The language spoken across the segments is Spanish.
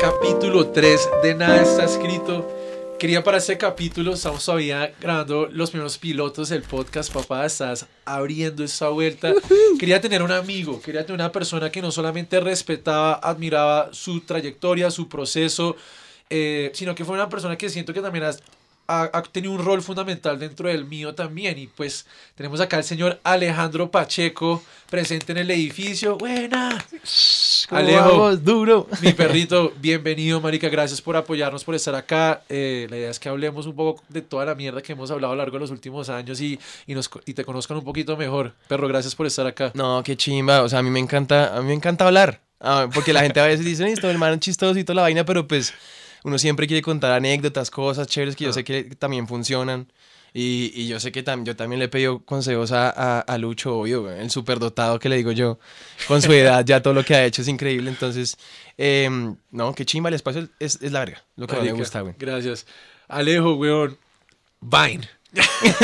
capítulo 3 de Nada está escrito. Quería para este capítulo, estamos todavía grabando los primeros pilotos del podcast, papá, estás abriendo esta vuelta. Quería tener un amigo, quería tener una persona que no solamente respetaba, admiraba su trayectoria, su proceso, eh, sino que fue una persona que siento que también has ha, tenido un rol fundamental dentro del mío también. Y pues tenemos acá al señor Alejandro Pacheco presente en el edificio. Buena. Alejo, duro. Mi perrito, bienvenido, Marica. Gracias por apoyarnos, por estar acá. Eh, la idea es que hablemos un poco de toda la mierda que hemos hablado a lo largo de los últimos años y, y, nos, y te conozcan un poquito mejor. Perro, gracias por estar acá. No, qué chimba. O sea, a mí me encanta, a mí me encanta hablar. Ah, porque la gente a veces dice, esto, el man chistosito, la vaina, pero pues uno siempre quiere contar anécdotas, cosas chéveres que yo sé ah. que también funcionan. Y, y, yo sé que yo también le he pedido consejos a, a, Lucho, obvio, el superdotado que le digo yo, con su edad, ya todo lo que ha hecho es increíble. Entonces, em, no, qué chimba, el espacio es, es la verga, lo que digo me gusta, güey. Gracias. Alejo, weón, Vine.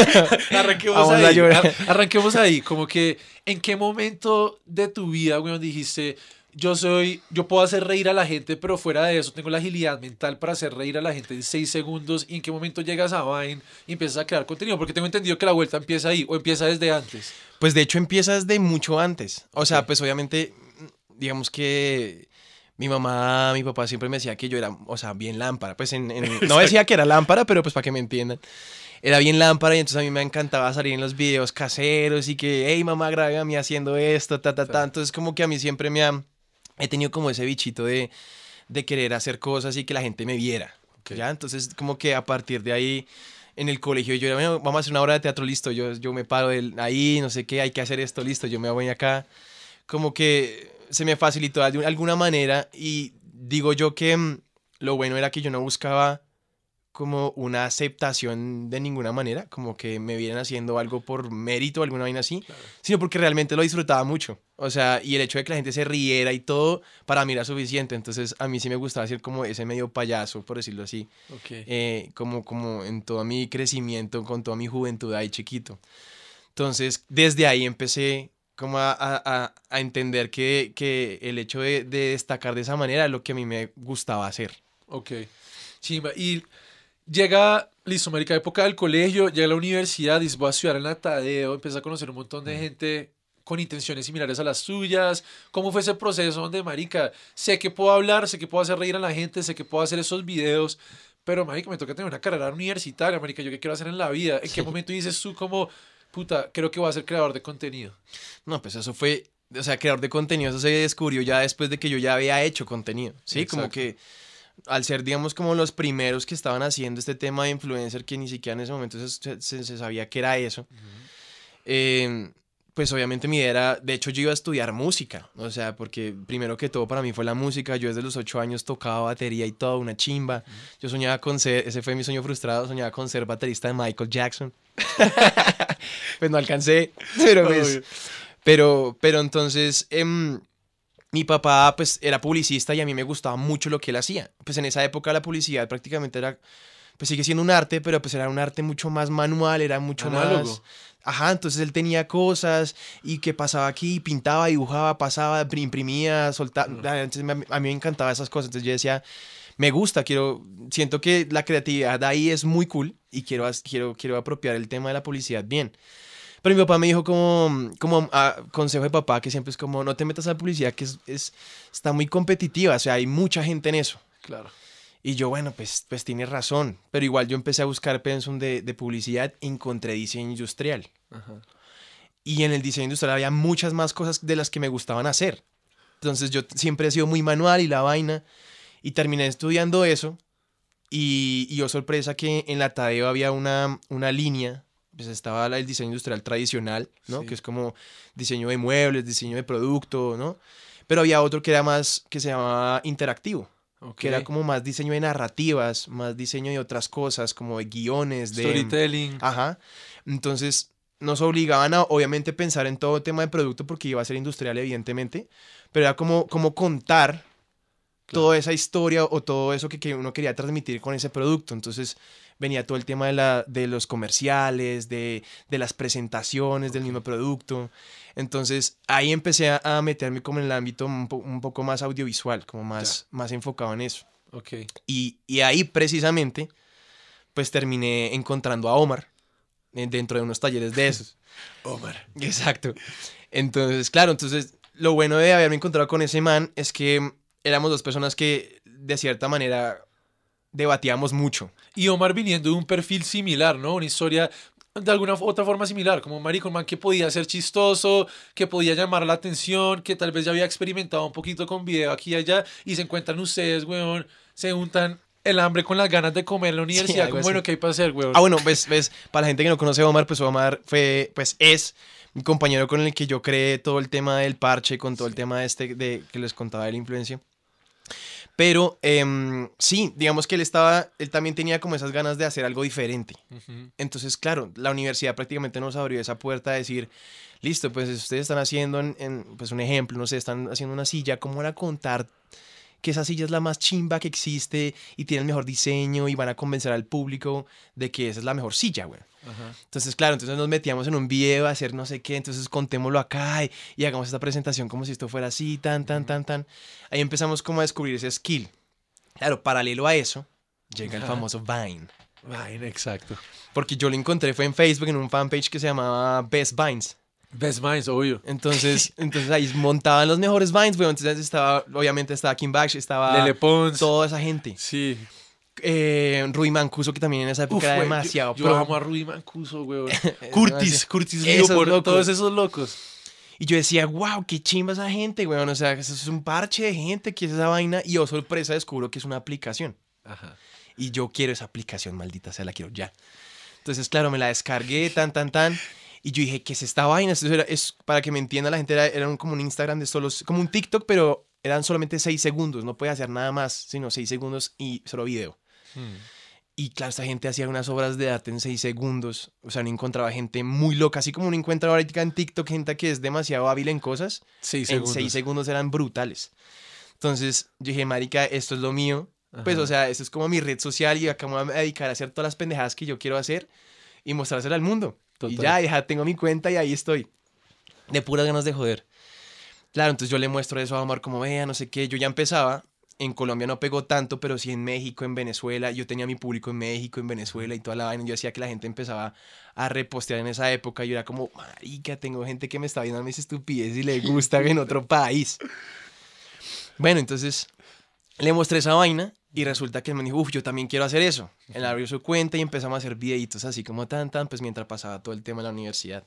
arranquemos ahí. arranquemos ahí. Como que, ¿en qué momento de tu vida, weón, dijiste, yo soy, yo puedo hacer reír a la gente, pero fuera de eso tengo la agilidad mental para hacer reír a la gente en seis segundos y en qué momento llegas a Vine y empiezas a crear contenido, porque tengo entendido que la vuelta empieza ahí o empieza desde antes. Pues de hecho empieza desde mucho antes. O sea, pues obviamente, digamos que mi mamá, mi papá siempre me decía que yo era, o sea, bien lámpara. Pues en, no decía que era lámpara, pero pues para que me entiendan era bien lámpara y entonces a mí me encantaba salir en los videos caseros y que, hey mamá, mí haciendo esto, ta, ta, ta. Entonces como que a mí siempre me han he tenido como ese bichito de, querer hacer cosas y que la gente me viera. ¿ya? Entonces, como que a partir de ahí, en el colegio, yo vamos a hacer una obra de teatro, listo, yo, me paro ahí, no sé qué, hay que hacer esto, listo, yo me voy acá. Como que se me facilitó de alguna manera y digo yo que mm, lo bueno era que yo no buscaba como una aceptación de ninguna manera, como que me vienen haciendo algo por mérito, alguna vaina así, sino porque realmente lo disfrutaba mucho. O sea, y el hecho de que la gente se riera y todo, para mí era suficiente. Entonces, a mí sí me gustaba ser como ese medio payaso, por decirlo así. Eh, como, como en todo mi crecimiento, con toda mi juventud ahí chiquito. Entonces, desde ahí empecé como a, entender que, el hecho de, destacar de esa manera es lo que a mí me gustaba hacer. Ok. Sí, y llega, listo, marica, época del colegio, llega a la universidad, y a estudiar en la Tadeo, empieza a conocer un montón de mm. gente con intenciones similares a las suyas, cómo fue ese proceso donde, marica, sé que puedo hablar, sé que puedo hacer reír a la gente, sé que puedo hacer esos videos, pero, marica, me toca tener una carrera universitaria, marica, ¿yo qué quiero hacer en la vida? ¿En qué momento dices tú como, puta, creo que voy a ser creador de contenido? No, pues eso fue, o sea, creador de contenido, eso se descubrió ya después de que yo ya había hecho contenido, ¿sí? Como que al ser, digamos, como los primeros que estaban haciendo este tema de influencer, que ni siquiera en ese momento se, sabía que era eso, em, pues obviamente mi idea era, de hecho yo iba a estudiar música, o sea, porque primero que todo para mí fue la música, yo desde los ocho años tocaba batería y todo, una chimba, yo soñaba con ser, ese fue mi sueño frustrado, soñaba con ser baterista de Michael Jackson, pues no alcancé, pero pues, pero, entonces... Em, mi papá pues era publicista y a mí me gustaba mucho lo que él hacía. Pues en esa época la publicidad prácticamente era, pues sigue siendo un arte, pero pues era un arte mucho más manual, era mucho más... Ajá, entonces él tenía cosas y que pasaba aquí, pintaba, dibujaba, pasaba, imprimía, soltaba. Entonces a mí me encantaba esas cosas. Entonces yo decía, me gusta, quiero, siento que la creatividad ahí es muy cool y quiero, quiero, quiero apropiar el tema de la publicidad bien. Pero mi papá me dijo como, como consejo de papá, que siempre es como, no te metas a la publicidad, que es, está muy competitiva, o sea, hay mucha gente en eso. Claro. Y yo, bueno, pues, pues tiene razón, pero igual yo empecé a buscar pensum de, de publicidad, encontré diseño industrial. Y en el diseño industrial había muchas más cosas de las que me gustaban hacer. Entonces yo siempre he sido muy manual y la vaina. Y terminé estudiando eso. Y, yo oh, sorpresa que en la Tadeo había una, una línea pues estaba el diseño industrial tradicional, ¿no? Que es como diseño de muebles, diseño de producto, ¿no? Pero había otro que era más, que se llamaba interactivo. Que era como más diseño de narrativas, más diseño de otras cosas, como de guiones, de... Storytelling. Ajá. Entonces nos obligaban a, obviamente, pensar en todo tema de producto porque iba a ser industrial, evidentemente, pero era como, como contar toda esa historia o todo eso que, que, uno quería transmitir con ese producto. Entonces, venía todo el tema de, la, de los comerciales, de, de las presentaciones del mismo producto. Entonces ahí empecé a, meterme como en el ámbito un, poco más audiovisual, como más, más enfocado en eso. Okay. Y, y ahí precisamente, pues terminé encontrando a Omar eh, dentro de unos talleres de esos. Omar. Exacto. Entonces, claro, entonces lo bueno de haberme encontrado con ese man es que éramos dos personas que de cierta manera debatíamos mucho. Y Omar viniendo de un perfil similar, ¿no? Una historia de alguna otra forma similar, como Maricón Man que podía ser chistoso, que podía llamar la atención, que tal vez ya había experimentado un poquito con video aquí y allá, y se encuentran ustedes, weón, se juntan el hambre con las ganas de comer en la universidad, como, bueno, ¿qué hay para hacer, weón? Ah, bueno, ves, ves, para la gente que no conoce a Omar, pues Omar fue, pues es mi compañero con el que yo creé todo el tema del parche, con todo el tema este de que les contaba de la influencia. Pero em, sí, digamos que él estaba, él también tenía como esas ganas de hacer algo diferente. Entonces, claro, la universidad prácticamente nos abrió esa puerta a decir, listo, pues ustedes están haciendo, pues un ejemplo, no sé, están haciendo una silla, ¿cómo van a contar que esa silla es la más chimba que existe y tiene el mejor diseño y van a convencer al público de que esa es la mejor silla, güey? Entonces, claro, entonces nos metíamos en un video a hacer no sé qué, entonces contémoslo acá y, hagamos esta presentación como si esto fuera así, tan, tan, tan, tan. Ahí empezamos como a descubrir ese skill. Claro, paralelo a eso, llega el famoso Vine. Vine, exacto. Porque yo lo encontré, fue en Facebook, en un fanpage que se llamaba Best Vines. Best Vines, obvio. Entonces, entonces ahí montaban los mejores Vines, pues, Entonces estaba, obviamente estaba Kim Bach, estaba... Lele Pons. Toda esa gente. Sí eh, Rui Mancuso, que también en esa época era demasiado yo, amo a Rui Mancuso, güey. Curtis, Curtis esos todos esos locos. Y yo decía, wow, qué chimba esa gente, güey. O sea, es un parche de gente que es esa vaina. Y yo, oh, sorpresa, descubro que es una aplicación. Ajá. Y yo quiero esa aplicación, maldita sea, la quiero ya. Entonces, claro, me la descargué, tan, tan, tan. Y yo dije, ¿qué es esta vaina? es, para que me entienda la gente, era, como un Instagram de solos, como un TikTok, pero eran solamente seis segundos, no podía hacer nada más, sino seis segundos y solo video. Mm. Y claro, esta gente hacía unas obras de arte en seis segundos. O sea, no encontraba gente muy loca. Así como no encuentra ahora en TikTok gente que es demasiado hábil en cosas. en seis segundos eran brutales. Entonces yo dije, marica, esto es lo mío. Pues, o sea, esto es como mi red social y acá me voy a dedicar a hacer todas las pendejadas que yo quiero hacer y mostrársela al mundo. Y ya, ya tengo mi cuenta y ahí estoy. De puras ganas de joder. Claro, entonces yo le muestro eso a Omar como, vea, no sé qué. Yo ya empezaba en Colombia no pegó tanto, pero sí en México, en Venezuela. Yo tenía mi público en México, en Venezuela y toda la vaina. Yo decía que la gente empezaba a repostear en esa época. Yo era como, marica, tengo gente que me está viendo mis estupideces y le gusta en otro país. Bueno, entonces le mostré esa vaina y resulta que él me dijo, uff, yo también quiero hacer eso. Él abrió su cuenta y empezamos a hacer videitos así como tan, tan, pues mientras pasaba todo el tema en la universidad.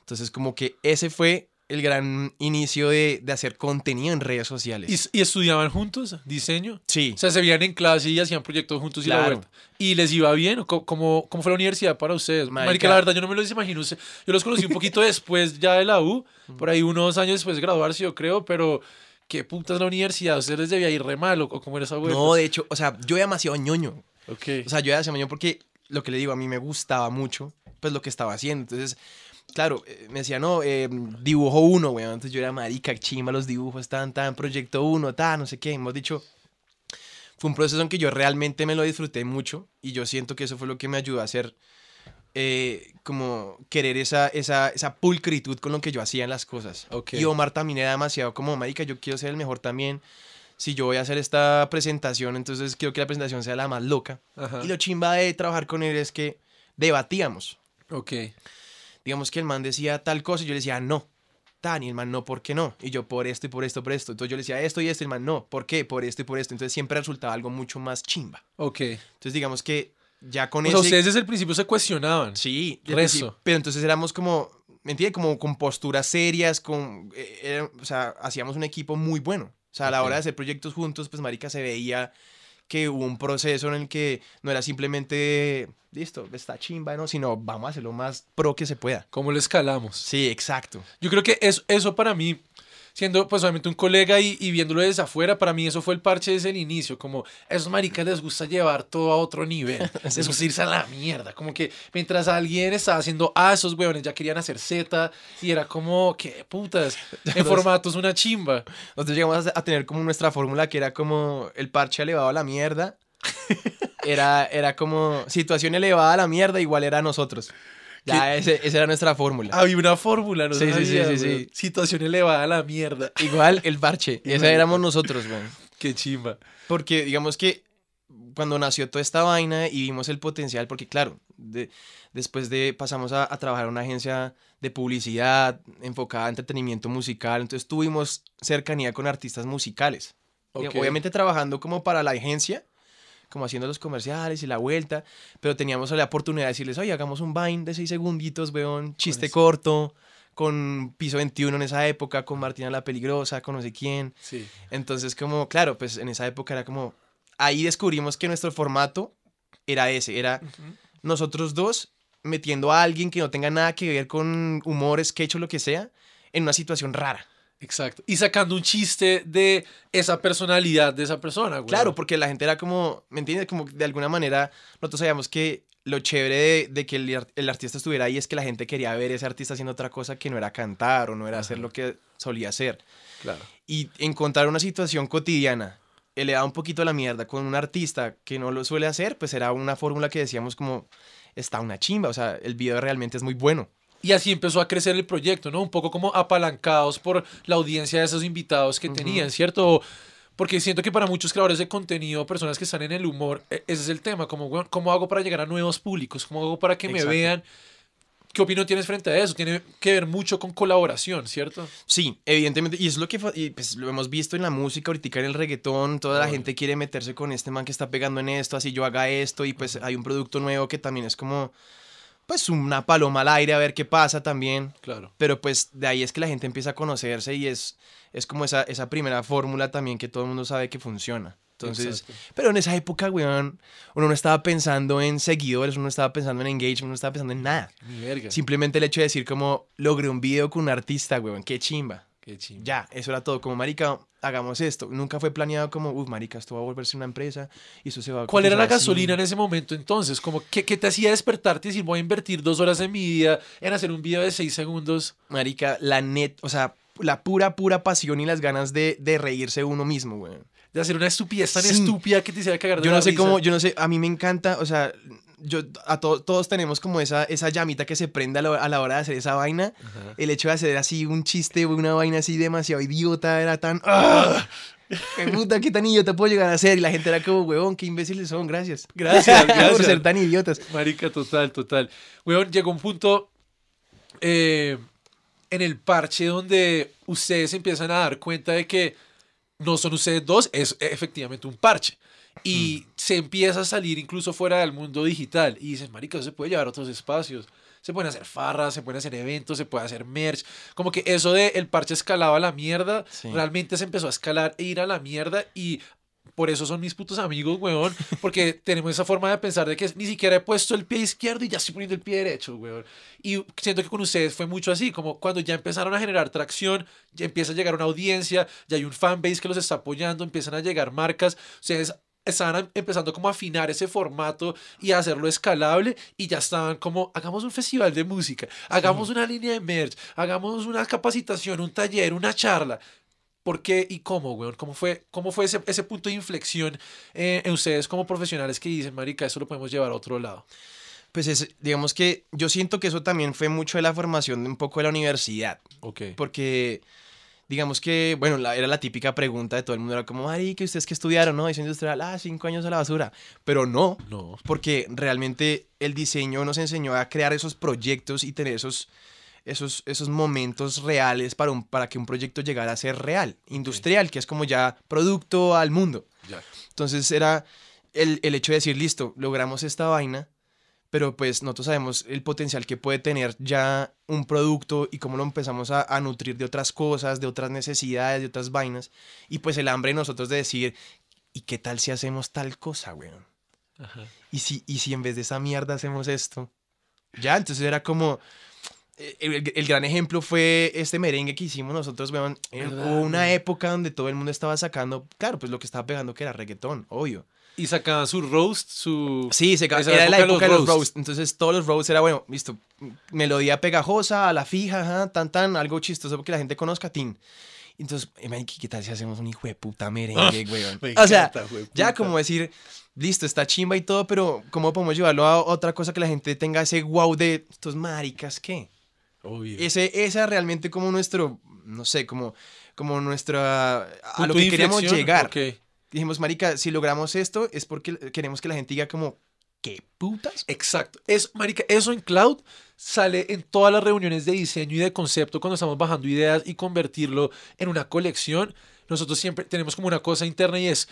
Entonces como que ese fue el gran inicio de, hacer contenido en redes sociales. ¿Y, estudiaban juntos diseño? Sí. O sea, se veían en clase y hacían proyectos juntos y la verdad. ¿Y les iba bien? ¿Cómo, cómo, fue la universidad para ustedes? Marica. la verdad, yo no me los imagino. Yo los conocí un poquito después ya de la U, mm. por ahí unos años después de graduarse, yo creo, pero qué es la universidad. ¿Ustedes les debía ir re mal o cómo era esa No, de hecho, o sea, yo era demasiado ñoño. O sea, yo era demasiado ñoño porque lo que le digo, a mí me gustaba mucho, pues lo que estaba haciendo. Entonces claro, eh, me decía, no, eh, dibujo uno, weón. Antes yo era marica, chima los dibujos, tan, tan, proyecto uno, tan, no sé qué. Hemos dicho, fue un proceso en que yo realmente me lo disfruté mucho y yo siento que eso fue lo que me ayudó a hacer, eh, como querer esa, esa, pulcritud con lo que yo hacía en las cosas. Y Omar también era demasiado como, marica, yo quiero ser el mejor también si yo voy a hacer esta presentación, entonces quiero que la presentación sea la más loca. Y lo chimba de trabajar con él es que debatíamos. Ok digamos que el man decía tal cosa y yo le decía, no, tan, y el man, no, ¿por qué no? Y yo, por esto y por esto, por esto. Entonces yo le decía esto y esto, y el man, no, ¿por qué? Por esto y por esto. Entonces siempre resultaba algo mucho más chimba. Ok. Entonces digamos que ya con o sea, ustedes desde el principio se cuestionaban. Sí. eso Pero entonces éramos como, ¿me entiendes? Como con posturas serias, con... Eh, eh, o sea, hacíamos un equipo muy bueno. O sea, a la hora de hacer proyectos juntos, pues Marica se veía que hubo un proceso en el que no era simplemente, listo, está chimba, ¿no? sino vamos a hacerlo más pro que se pueda. ¿Cómo lo escalamos? Sí, exacto. Yo creo que eso para mí siendo pues obviamente un colega y, viéndolo desde afuera, para mí eso fue el parche desde el inicio, como a esos maricas les gusta llevar todo a otro nivel, es irse a la mierda, como que mientras alguien estaba haciendo A, ah, esos huevones ya querían hacer Z y era como, qué putas, en formatos una chimba. entonces llegamos a tener como nuestra fórmula que era como el parche elevado a la mierda. Era, era como situación elevada a la mierda, igual era nosotros. Ya, ese, esa era nuestra fórmula. Había una fórmula, ¿no? Sí, sí, sí, sí, sí. Situación elevada a la mierda. Igual el parche. esa éramos nosotros, güey. Qué chimba. Porque digamos que cuando nació toda esta vaina y vimos el potencial, porque claro, de, después de pasamos a, trabajar en una agencia de publicidad enfocada a entretenimiento musical, entonces tuvimos cercanía con artistas musicales. Obviamente trabajando como para la agencia, como haciendo los comerciales y la vuelta, pero teníamos la oportunidad de decirles, oye, hagamos un Vine de seis segunditos, weón, chiste corto, con Piso 21 en esa época, con Martina la Peligrosa, con no sé quién. Sí. Entonces, como, claro, pues en esa época era como, ahí descubrimos que nuestro formato era ese, era nosotros dos metiendo a alguien que no tenga nada que ver con humores, que o lo que sea, en una situación rara. Exacto. Y sacando un chiste de esa personalidad de esa persona, güey. Claro, porque la gente era como, ¿me entiendes? Como de alguna manera nosotros sabíamos que lo chévere de, que el, artista estuviera ahí es que la gente quería ver a ese artista haciendo otra cosa que no era cantar o no era hacer lo que solía hacer. Claro. Y encontrar una situación cotidiana elevada un poquito a la mierda con un artista que no lo suele hacer, pues era una fórmula que decíamos como, está una chimba, o sea, el video realmente es muy bueno. Y así empezó a crecer el proyecto, ¿no? Un poco como apalancados por la audiencia de esos invitados que tenían, ¿cierto? Porque siento que para muchos creadores de contenido, personas que están en el humor, e-, ese es el tema, ¿cómo, cómo hago para llegar a nuevos públicos? ¿Cómo hago para que me vean? ¿Qué opinión tienes frente a eso? Tiene que ver mucho con colaboración, ¿cierto? Sí, evidentemente. Y es lo que pues, lo hemos visto en la música, ahorita en el reggaetón. Toda la gente quiere meterse con este man que está pegando en esto, así yo haga esto. Y pues hay un producto nuevo que también es como pues una paloma al aire a ver qué pasa también. Claro. Pero pues de ahí es que la gente empieza a conocerse y es, es como esa, esa primera fórmula también que todo el mundo sabe que funciona. Entonces, pero en esa época, weón, uno no estaba pensando en seguidores, uno no estaba pensando en engagement, uno no estaba pensando en nada. Simplemente el hecho de decir como logré un video con un artista, weón, qué chimba. Qué Ya, eso era todo. Como, marica, hagamos esto. Nunca fue planeado como, uff, marica, esto va a volverse una empresa y eso se va a... ¿Cuál era la gasolina en ese momento entonces? Como, ¿qué, te hacía despertarte y decir, voy a invertir dos horas de mi vida en hacer un video de seis segundos? Marica, la net, o sea, la pura, pura pasión y las ganas de, de reírse uno mismo, güey. De hacer una estupidez tan estúpida que te hiciera cagar de Yo no sé cómo, yo no sé, a mí me encanta, o sea, yo, todos tenemos como esa, esa llamita que se prende a la, hora de hacer esa vaina. El hecho de hacer así un chiste, o una vaina así demasiado idiota, era tan... ¡ah! ¡Qué puta, qué tan idiota puedo llegar a hacer Y la gente era como, huevón, qué imbéciles son, gracias. Gracias, por ser tan idiotas. Marica, total, total. Huevón, llegó un punto eh, en el parche donde ustedes empiezan a dar cuenta de que no son ustedes dos, es e-, efectivamente un parche. Y... Mm se empieza a salir incluso fuera del mundo digital y dices, marica, eso se puede llevar a otros espacios. Se pueden hacer farras, se pueden hacer eventos, se puede hacer merch. Como que eso de el parche escalaba a la mierda, realmente se empezó a escalar e ir a la mierda y por eso son mis putos amigos, weón, porque tenemos esa forma de pensar de que ni siquiera he puesto el pie izquierdo y ya estoy poniendo el pie derecho, weón. Y siento que con ustedes fue mucho así, como cuando ya empezaron a generar tracción, ya empieza a llegar una audiencia, ya hay un fanbase que los está apoyando, empiezan a llegar marcas, ustedes estaban em, empezando como a afinar ese formato y a hacerlo escalable y ya estaban como, hagamos un festival de música, hagamos una línea de merch, hagamos una capacitación, un taller, una charla. ¿Por qué y cómo, weón? ¿Cómo fue, cómo fue ese, ese punto de inflexión eh, en ustedes como profesionales que dicen, marica, eso lo podemos llevar a otro lado? Pues es, digamos que yo siento que eso también fue mucho de la formación de un poco de la universidad. Ok. Porque digamos que, bueno, era la típica pregunta de todo el mundo, era como, ay, que ustedes que estudiaron, ¿no? Diseño industrial, ah, cinco años a la basura. Pero no, no, porque realmente el diseño nos enseñó a crear esos proyectos y tener esos, esos, esos momentos reales para, un, para que un proyecto llegara a ser real, industrial, que es como ya producto al mundo. Entonces era el, el hecho de decir, listo, logramos esta vaina, pero pues nosotros sabemos el potencial que puede tener ya un producto y cómo lo empezamos a, nutrir de otras cosas, de otras necesidades, de otras vainas. Y pues el hambre en nosotros de decir, ¿y qué tal si hacemos tal cosa, weón? ¿Y, si, y si en vez de esa mierda hacemos esto. Ya, entonces era como, eh, el, gran ejemplo fue este merengue que hicimos nosotros, weón. Eh, hubo una época donde todo el mundo estaba sacando, claro, pues lo que estaba pegando que era reggaetón, obvio. Y sacaba su roast, su... Sí, se, era la época de los, roast Entonces todos los roasts era, bueno, listo, melodía pegajosa, a la fija, tan tan, algo chistoso porque la gente conozca, tin. Entonces, eh, ¿qué tal si hacemos un hijo de puta merengue, ah, weón? o sea, ya como decir, listo, está chimba y todo, pero ¿cómo podemos llevarlo a otra cosa que la gente tenga ese wow de estos maricas qué? Obvio. Ese, esa realmente como nuestro, no sé, como, como nuestra, a lo que queremos llegar. Dijimos, marica, si logramos esto es porque queremos que la gente diga como, ¿qué putas? Exacto. Es, marica, eso en cloud sale en todas las reuniones de diseño y de concepto cuando estamos bajando ideas y convertirlo en una colección. Nosotros siempre tenemos como una cosa interna y es,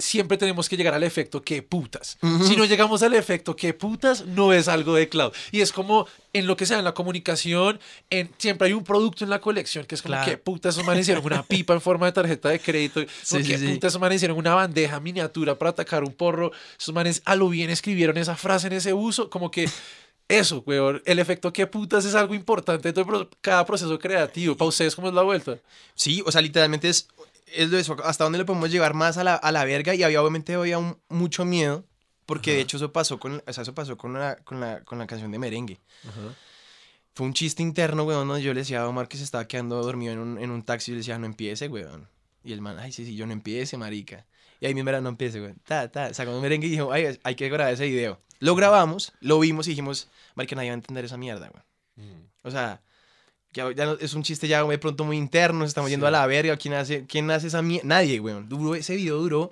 siempre tenemos que llegar al efecto que putas. Si no llegamos al efecto que putas, no es algo de cloud. Y es como en lo que sea, en la comunicación, siempre hay un producto en la colección que es como que putas manes hicieron una pipa en forma de tarjeta de crédito, sí, que putas esos manes hicieron una bandeja miniatura para atacar un porro, esos manes a lo bien escribieron esa frase en ese uso, como que eso, weón, el efecto que putas es algo importante de todo cada proceso creativo. ¿Para ustedes cómo es la vuelta? Sí, o sea, literalmente es es de eso, hasta dónde le podemos llevar más a la, a la verga y había obviamente había mucho miedo porque de hecho eso pasó con, o sea, eso pasó con la, con la, con la canción de merengue. Fue un chiste interno, weón, donde yo le decía a Omar que se estaba quedando dormido en un, en un taxi y le decía, no empiece, weón. Y el man, ay, sí, sí, yo no empiece, marica. Y ahí mi era, no empiece, weón. Ta, ta, sacó un merengue y dijo, ay, hay que grabar ese video. Lo grabamos, lo vimos y dijimos, marica, nadie va a entender esa mierda, weón. Mm. O sea, es un chiste ya muy pronto muy interno, estamos yendo a la verga, ¿quién hace, quién hace esa mierda? Nadie, weón. Duró, ese video duró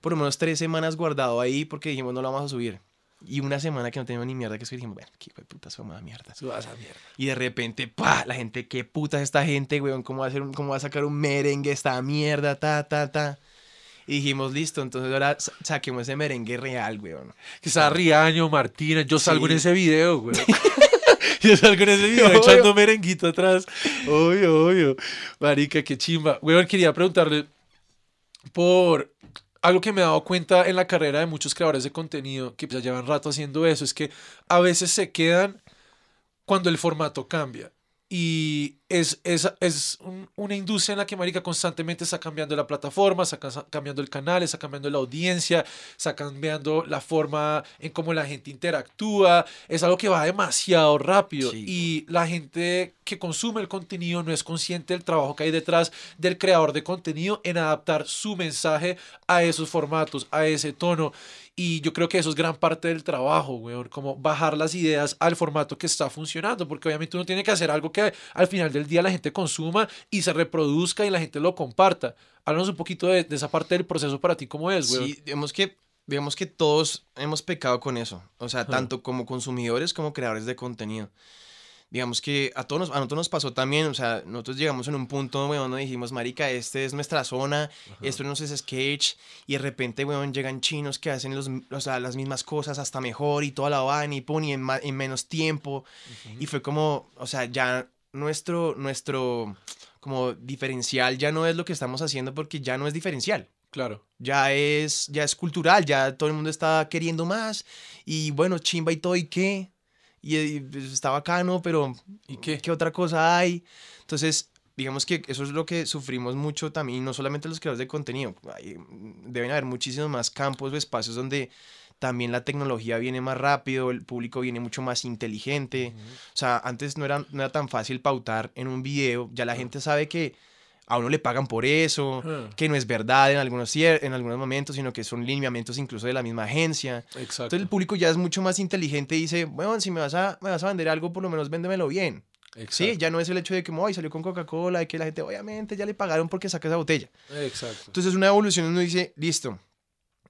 por lo menos tres semanas guardado ahí porque dijimos no lo vamos a subir. Y una semana que no teníamos ni mierda que subir, dijimos, bueno, qué puta más mierda. mierda. Y de repente, pa, la gente, qué puta esta gente, weón, cómo va a, hacer cómo va a sacar un merengue esta mierda, ta, ta, ta. Y dijimos, listo, entonces ahora saquemos ese merengue real, weón. Que sea Riaño, Martina, yo salgo en ese video, weón. Yo salgo en ese video echando merenguito atrás. Obvio, obvio. Marica, qué chimba. Weón, quería preguntarle por algo que me he dado cuenta en la carrera de muchos creadores de contenido que ya llevan rato haciendo eso, es que a veces se quedan cuando el formato cambia. Y es, una industria en la que Marica constantemente está cambiando la plataforma, está cambiando el canal, está cambiando la audiencia, está cambiando la forma en cómo la gente interactúa. Es algo que va demasiado rápido y la gente que consume el contenido no es consciente del trabajo que hay detrás del creador de contenido en adaptar su mensaje a esos formatos, a ese tono. Y yo creo que eso es gran parte del trabajo, como bajar las ideas al formato que está funcionando, porque obviamente uno tiene que hacer algo que al final de el día la gente consuma y se reproduzca y la gente lo comparta. Háblanos un poquito de, esa parte del proceso para ti, ¿cómo es, güey? Sí, digamos que, digamos que todos hemos pecado con eso, o sea, tanto como consumidores como creadores de contenido. Digamos que a todos, a nosotros nos pasó también, o sea, nosotros llegamos en un punto, weón, donde dijimos, marica, este es nuestra zona, esto no es sketch, y de repente, güey, llegan chinos que hacen las mismas cosas, hasta mejor, y toda la van, y ponen en, menos tiempo, y fue como, o sea, ya nuestro, nuestro como diferencial ya no es lo que estamos haciendo porque ya no es diferencial. Claro. Ya es, ya es cultural, ya todo el mundo está queriendo más. Y bueno, chimba y todo, ¿y qué? Y, pues, está bacano, pero ¿y qué? otra cosa hay? Entonces, digamos que eso es lo que sufrimos mucho también, no solamente los creadores de contenido. deben haber muchísimos más campos o espacios donde también la tecnología viene más rápido, el público viene mucho más inteligente. O sea, antes no era, no tan fácil pautar en un video, ya la gente sabe que a uno le pagan por eso, ah. que no es verdad en algunos, en algunos momentos, sino que son lineamientos incluso de la misma agencia. Exacto. Entonces el público ya es mucho más inteligente y dice, bueno, si me vas a, vas a vender algo, por lo menos véndemelo bien. Exacto. ya no es el hecho de que oh, salió con Coca-Cola y que la gente, obviamente, ya le pagaron porque saca esa botella. Exacto. Entonces, una evolución uno dice, listo,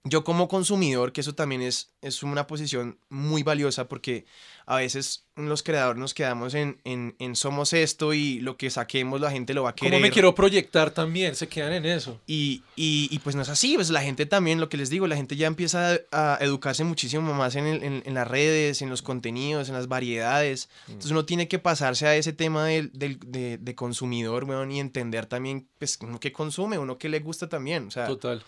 yo como consumidor, que eso también es, es una posición muy valiosa porque a veces los creadores nos quedamos en, en, somos esto y lo que saquemos la gente lo va a querer. ¿Cómo me quiero proyectar también? Se quedan en eso. Y, y, pues no es así, pues la gente también, lo que les digo, la gente ya empieza a, educarse muchísimo más en, en, las redes, en los contenidos, en las variedades. Mm. Entonces uno tiene que pasarse a ese tema del, de, consumidor, weón, y entender también pues, uno que consume, uno que le gusta también. O sea, Total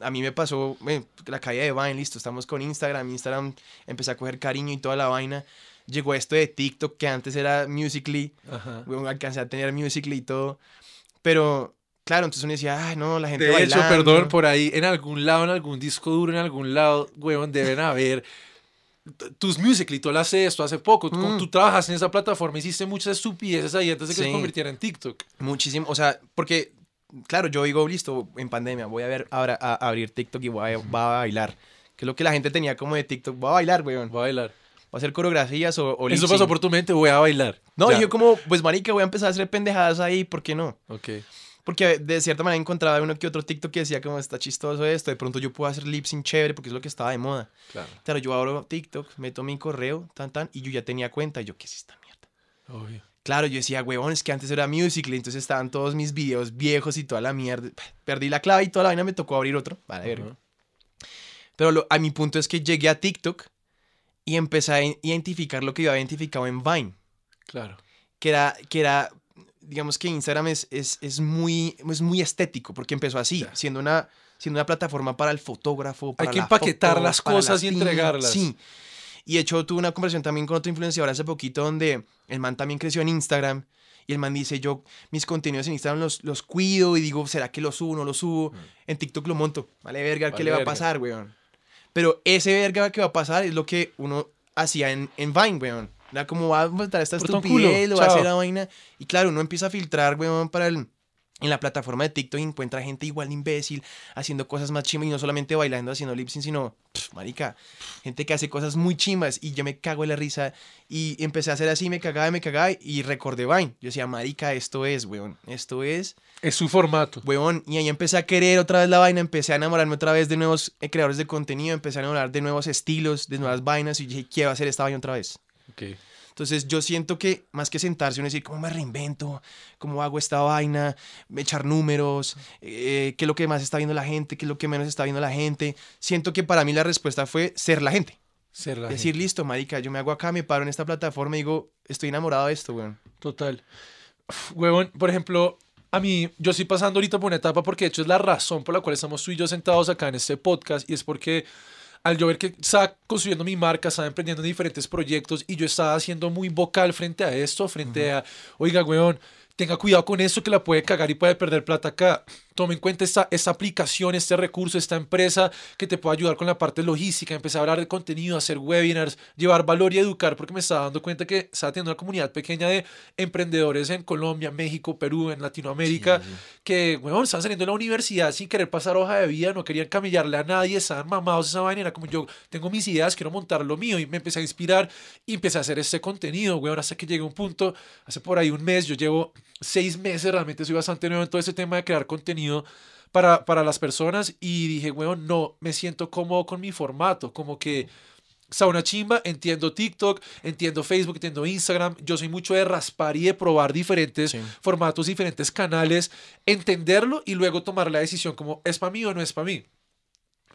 a mí me pasó eh, la caída de Vine, listo, estamos con Instagram, Instagram empecé a coger cariño y toda la vaina. Llegó esto de TikTok que antes era Musically, Ajá. alcancé a tener Musically y todo, pero claro, entonces uno decía, ay, no, la gente De hecho, perdón, por ahí, en algún lado, en algún disco duro, en algún lado, weón, deben haber... Tus Musical.ly, tú lo haces esto hace poco, tú, mm. trabajas en esa plataforma, hiciste muchas estupideces ahí antes de que se convirtiera en TikTok. Muchísimo, o sea, porque claro, yo digo, listo, en pandemia voy a, ver, ahora a abrir TikTok y voy a, bailar. Que es lo que la gente tenía como de TikTok, voy a bailar, weón. Voy a bailar. Voy a hacer coreografías o... o Eso pasó por tu mente, voy a bailar. No, yo como, pues marica, voy a empezar a hacer pendejadas ahí, ¿por qué no? Ok. Porque de cierta manera encontraba uno que otro TikTok que decía como está chistoso esto, de pronto yo puedo hacer lip sync chévere porque es lo que estaba de moda. Claro. Claro, yo abro TikTok, meto mi correo, tan tan, y yo ya tenía cuenta, y yo, ¿qué es esta mierda? Obvio. Claro, yo decía, huevón, es que antes era Musical.ly, entonces estaban todos mis videos viejos y toda la mierda. Perdí la clave y toda la vaina me tocó abrir otro. Pero a mi punto es que llegué a TikTok y empecé a identificar lo que yo había identificado en Vine. Claro. Que era, que era digamos que Instagram es, es, es muy, es muy estético, porque empezó así, siendo, una, siendo una plataforma para el fotógrafo. Hay que empaquetar las cosas y entregarlas. Sí. Y de hecho tuve una conversación también con otro influenciador hace poquito donde el man también creció en Instagram. Y el man dice, yo mis contenidos en Instagram los, los cuido y digo, ¿será que los subo o no los subo? Mm. En TikTok lo monto. Vale, verga, ¿qué le va a pasar, weón? Pero ese verga que va a pasar es lo que uno hacía en, en Vine, weón. Era como va a montar esta estupidez, lo va a hacer la vaina. Y claro, uno empieza a filtrar, weón, para el en la plataforma de TikTok encuentra gente igual de imbécil, haciendo cosas más chimas y no solamente bailando, haciendo lip sino, marica, gente que hace cosas muy chimas y yo me cago en la risa y empecé a hacer así, me cagaba, me cagaba y recordé Vine. Yo decía, marica, esto es, weón, esto es. Es su formato. Weón, y ahí empecé a querer otra vez la vaina, empecé a enamorarme otra vez de nuevos eh, creadores de contenido, empecé a enamorar de nuevos estilos, de nuevas vainas y dije, a hacer esta vaina otra vez. Ok. Entonces yo siento que más que sentarse uno decir, ¿cómo me reinvento? ¿Cómo hago esta vaina? Echar números, eh, qué es lo que más está viendo la gente, qué es lo que menos está viendo la gente. Siento que para mí la respuesta fue ser la gente. Ser la decir, listo, marica, yo me hago acá, me paro en esta plataforma y digo, estoy enamorado de esto, weón. Total. weón, por ejemplo, a mí, yo estoy pasando ahorita por una etapa porque de hecho es la razón por la cual estamos tú y yo sentados acá en este podcast y es porque al yo ver que estaba construyendo mi marca, estaba emprendiendo diferentes proyectos y yo estaba siendo muy vocal frente a esto, frente a, oiga, weón, tenga cuidado con eso que la puede cagar y puede perder plata acá. Toma en cuenta esta, esta aplicación, este recurso, esta empresa que te puede ayudar con la parte logística, empezar a hablar de contenido, hacer webinars, llevar valor y educar, porque me estaba dando cuenta que estaba teniendo una comunidad pequeña de emprendedores en Colombia, México, Perú, en Latinoamérica, que, bueno, estaban saliendo de la universidad sin querer pasar hoja de vida, no querían camillarle a nadie, estaban mamados esa vaina, era como yo tengo mis ideas, quiero montar lo mío, y me empecé a inspirar y empecé a hacer este contenido, weón, hasta que llegué a un punto, hace por ahí un mes, yo llevo seis meses, realmente soy bastante nuevo en todo ese tema de crear contenido para, para las personas y dije, bueno, no, me siento cómodo con mi formato, como que... Sauna chimba, entiendo TikTok, entiendo Facebook, entiendo Instagram. Yo soy mucho de raspar y de probar diferentes formatos, diferentes canales, entenderlo y luego tomar la decisión como es para mí o no es para mí.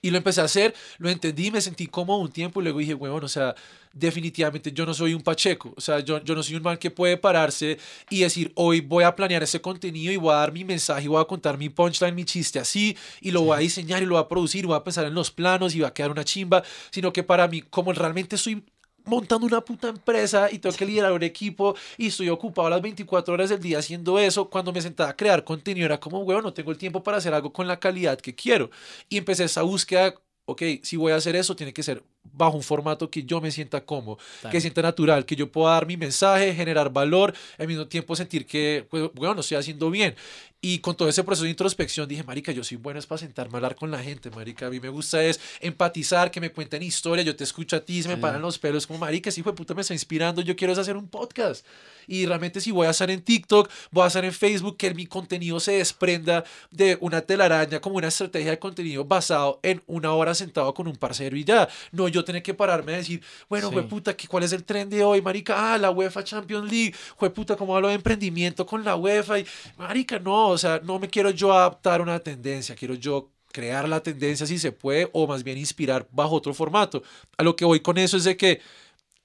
Y lo empecé a hacer, lo entendí, me sentí como un tiempo y luego dije, bueno, o sea, definitivamente yo no soy un pacheco, o sea, yo, no soy un man que puede pararse y decir, hoy voy a planear ese contenido y voy a dar mi mensaje, y voy a contar mi punchline, mi chiste así, y lo voy a diseñar y lo voy a producir, y voy a pensar en los planos y va a quedar una chimba, sino que para mí, como realmente soy montando una puta empresa y tengo que liderar un equipo y estoy ocupado las 24 horas del día haciendo eso. Cuando me sentaba a crear contenido era como, huevo, no tengo el tiempo para hacer algo con la calidad que quiero. Y empecé esa búsqueda ok, si voy a hacer eso, tiene que ser bajo un formato que yo me sienta cómodo, que sienta natural, que yo pueda dar mi mensaje, generar valor, al mismo tiempo sentir que, pues, bueno, lo estoy haciendo bien. Y con todo ese proceso de introspección dije, marica, yo soy bueno es para sentarme a hablar con la gente, marica. A mí me gusta es empatizar, que me cuenten historia, yo te escucho a ti, se me paran los pelos como, marica, ese hijo puta me está inspirando, yo quiero hacer un podcast. Y realmente si voy a estar en TikTok, voy a estar en Facebook, que mi contenido se desprenda de una telaraña como una estrategia de contenido basado en una hora sentado con un parcero y ya. No yo tener que pararme a decir, bueno, sí. puta, ¿cuál es el tren de hoy, marica? Ah, la UEFA Champions League, puta, ¿cómo hablo de emprendimiento con la UEFA? Y, marica, no, o sea, no me quiero yo adaptar a una tendencia, quiero yo crear la tendencia si se puede o más bien inspirar bajo otro formato. A lo que voy con eso es de que